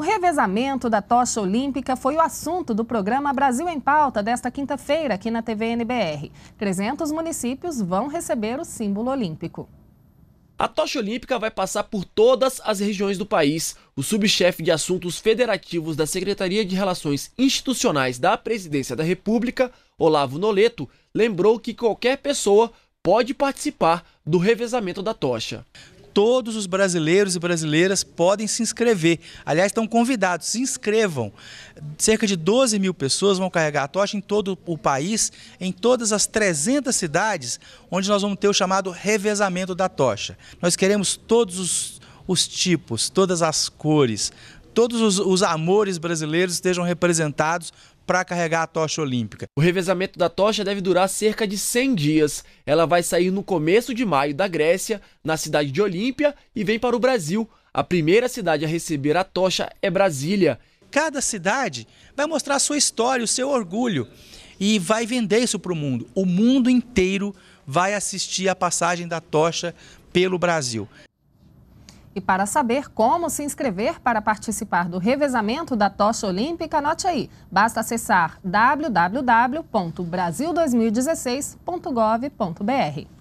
O revezamento da tocha olímpica foi o assunto do programa Brasil em Pauta desta quinta-feira aqui na TV NBR. 300 municípios vão receber o símbolo olímpico. A tocha olímpica vai passar por todas as regiões do país. O subchefe de assuntos federativos da Secretaria de Relações Institucionais da Presidência da República, Olavo Noleto, lembrou que qualquer pessoa pode participar do revezamento da tocha todos os brasileiros e brasileiras podem se inscrever. Aliás, estão convidados, se inscrevam. Cerca de 12 mil pessoas vão carregar a tocha em todo o país, em todas as 300 cidades, onde nós vamos ter o chamado revezamento da tocha. Nós queremos todos os, os tipos, todas as cores, todos os, os amores brasileiros estejam representados para carregar a tocha olímpica. O revezamento da tocha deve durar cerca de 100 dias. Ela vai sair no começo de maio da Grécia, na cidade de Olímpia, e vem para o Brasil. A primeira cidade a receber a tocha é Brasília. Cada cidade vai mostrar a sua história, o seu orgulho e vai vender isso para o mundo. O mundo inteiro vai assistir a passagem da tocha pelo Brasil. E para saber como se inscrever para participar do revezamento da tocha olímpica, anote aí. Basta acessar www.brasil2016.gov.br.